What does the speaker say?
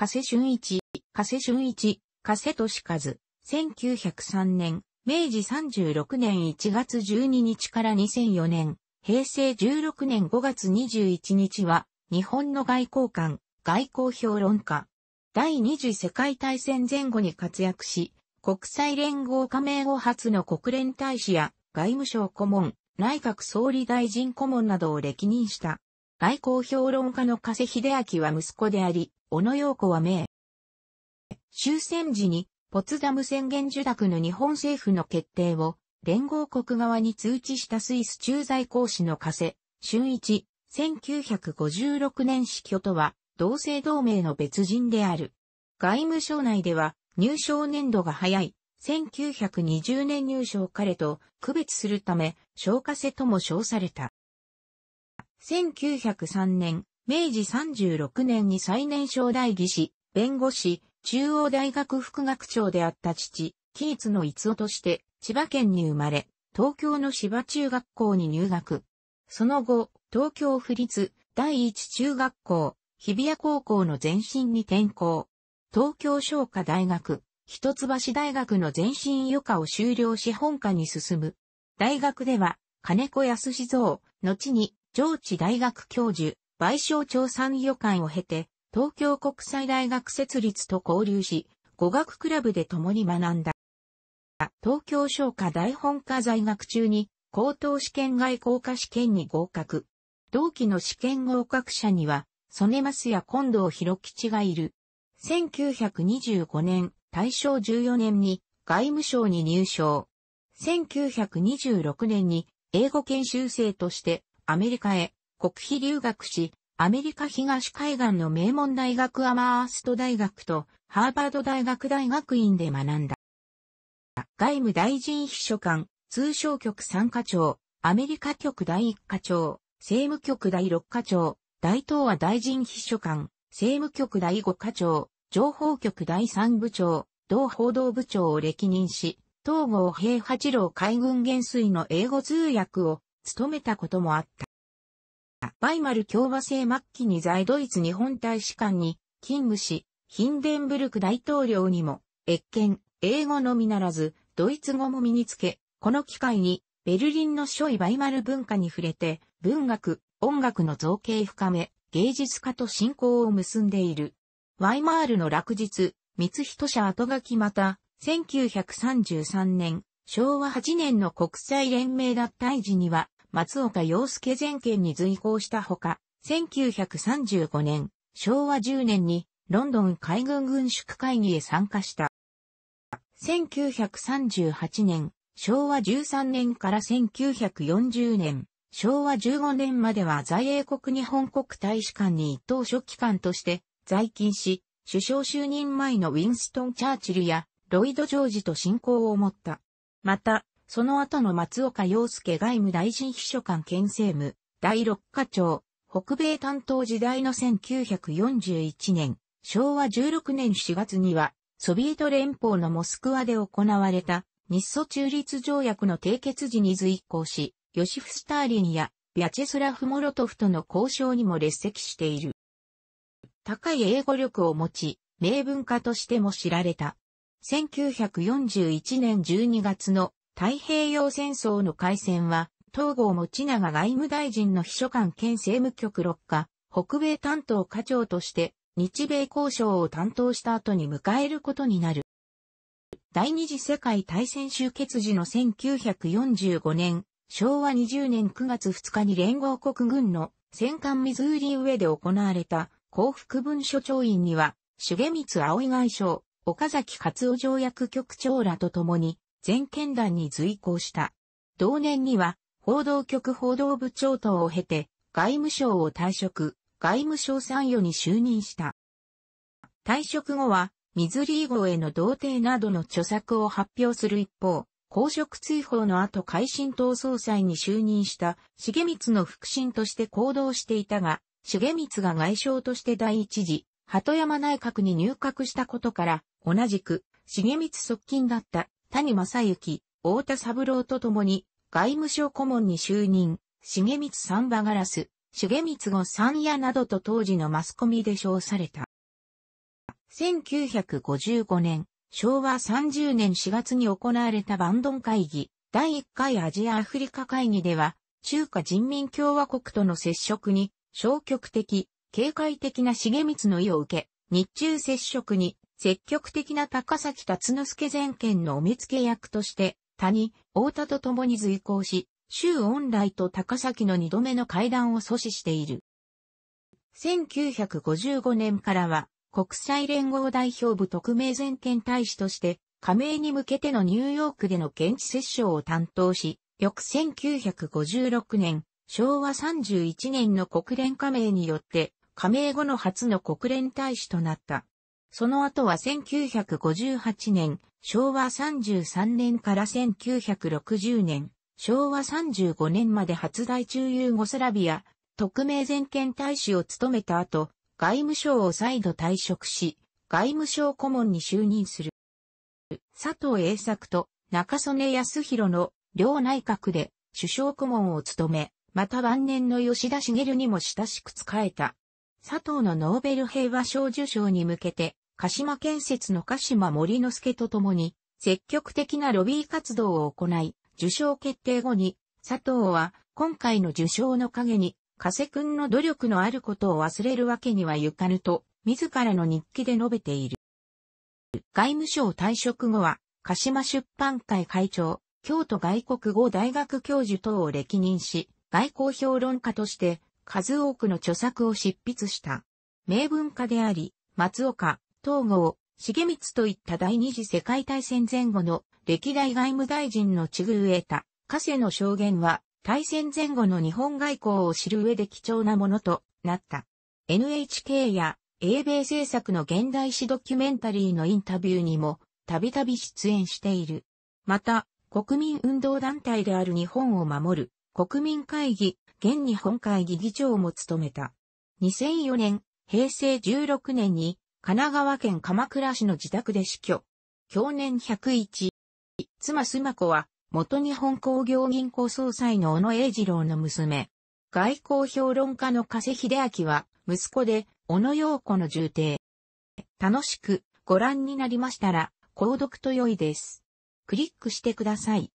加瀬俊一、加瀬俊一、加瀬俊和、1903年、明治36年1月12日から2004年、平成16年5月21日は、日本の外交官、外交評論家。第二次世界大戦前後に活躍し、国際連合加盟後初の国連大使や外務省顧問、内閣総理大臣顧問などを歴任した。外交評論家の加瀬秀明は息子であり、小野洋子は名。終戦時に、ポツダム宣言受諾の日本政府の決定を、連合国側に通知したスイス駐在公使の加瀬、俊一、1956年死去とは、同姓同名の別人である。外務省内では、入省年度が早い、1920年入省彼と区別するため、小加瀬とも称された。1903年、明治36年に最年少代議士、弁護士、中央大学副学長であった父、キーツの逸夫として、千葉県に生まれ、東京の芝中学校に入学。その後、東京府立第一中学校、日比谷高校の前身に転校。東京商科大学、一橋大学の前身余科を修了し本科に進む。大学では、金子康蔵、後に上智大学教授、賠償調査予感を経て、東京国際大学設立と交流し、語学クラブで共に学んだ。東京商科大本科在学中に、高等試験外交科試験に合格。同期の試験合格者には、曽根マスや近藤博吉がいる。1925年、大正14年に外務省に入省。1926年に英語研修生としてアメリカへ国費留学し、アメリカ東海岸の名門大学アマースト大学とハーバード大学大学院で学んだ。外務大臣秘書官、通商局参加長、アメリカ局第1課長、政務局第6課長、大東亜大臣秘書官、政務局第5課長、情報局第3部長、同報道部長を歴任し、東郷平八郎海軍元帥の英語通訳を務めたこともあった。バイマル共和制末期に在ドイツ日本大使館に勤務し、ヒンデンブルク大統領にも、越見、英語のみならず、ドイツ語も身につけ、この機会に、ベルリンの諸位バイマル文化に触れて、文学、音楽の造形深め、芸術家と信仰を結んでいる。ワイマールの落日、三人社後書きまた、1933年、昭和8年の国際連盟脱退時には、松岡洋介全権に随行したほか、1935年、昭和10年にロンドン海軍軍縮会議へ参加した。1938年、昭和13年から1940年、昭和15年までは在英国日本国大使館に一等書記官として在勤し、首相就任前のウィンストン・チャーチルやロイド・ジョージと親交を持った。また、その後の松岡洋介外務大臣秘書官兼政務、第六課長、北米担当時代の1941年、昭和16年4月には、ソビエト連邦のモスクワで行われた日ソ中立条約の締結時に随行し、ヨシフ・スターリンやビャチェスラフ・モロトフとの交渉にも列席している。高い英語力を持ち、名文化としても知られた。1941年12月の太平洋戦争の開戦は、東郷持長外務大臣の秘書官兼政務局六課、北米担当課長として、日米交渉を担当した後に迎えることになる。第二次世界大戦終結時の1945年、昭和20年9月2日に連合国軍の戦艦ミズーリ上で行われた幸福文書調印には、重光葵外相、岡崎勝夫条約局長らと共に、全県団に随行した。同年には、報道局報道部長等を経て、外務省を退職、外務省参与に就任した。退職後は、ミズリー号への同定などの著作を発表する一方、公職追放の後改新党総裁に就任した重光の腹心として行動していたが、重光が外相として第一次、鳩山内閣に入閣したことから、同じく、重光側近だった谷正幸、太田三郎と共に、外務省顧問に就任、重光三馬ガラス、重光後三夜などと当時のマスコミで称された。1955年、昭和30年4月に行われたバンドン会議、第1回アジアアフリカ会議では、中華人民共和国との接触に、消極的、警戒的な重光の意を受け、日中接触に積極的な高崎達之助前県のお見つけ役として、谷、大田と共に随行し、周恩来と高崎の二度目の会談を阻止している。1955年からは、国際連合代表部特命全権大使として、加盟に向けてのニューヨークでの現地接種を担当し、翌1956年、昭和31年の国連加盟によって、加盟後の初の国連大使となった。その後は1958年、昭和33年から1960年、昭和35年まで初代中ユーゴスラビア、特命全権大使を務めた後、外務省を再度退職し、外務省顧問に就任する。佐藤栄作と中曽根康弘の両内閣で首相顧問を務め、また晩年の吉田茂にも親しく仕えた。佐藤のノーベル平和賞受賞に向けて、鹿島建設の鹿島森之助と共に、積極的なロビー活動を行い、受賞決定後に、佐藤は、今回の受賞の陰に、加瀬くんの努力のあることを忘れるわけにはいかぬと、自らの日記で述べている。外務省退職後は、鹿島出版会会長、京都外国語大学教授等を歴任し、外交評論家として、数多くの著作を執筆した。名文家であり、松岡、東郷、重光といった第二次世界大戦前後の歴代外務大臣の地遇得た、加瀬の証言は、大戦前後の日本外交を知る上で貴重なものとなった。NHK や英米政策の現代史ドキュメンタリーのインタビューにもたびたび出演している。また、国民運動団体である日本を守る国民会議、現日本会議議長も務めた。2004年、平成16年に、神奈川県鎌倉市の自宅で死去。去年101。妻須磨子は、元日本工業銀行総裁の小野英二郎の娘。外交評論家の加瀬秀明は、息子で、小野洋子の重帝。楽しくご覧になりましたら、購読と良いです。クリックしてください。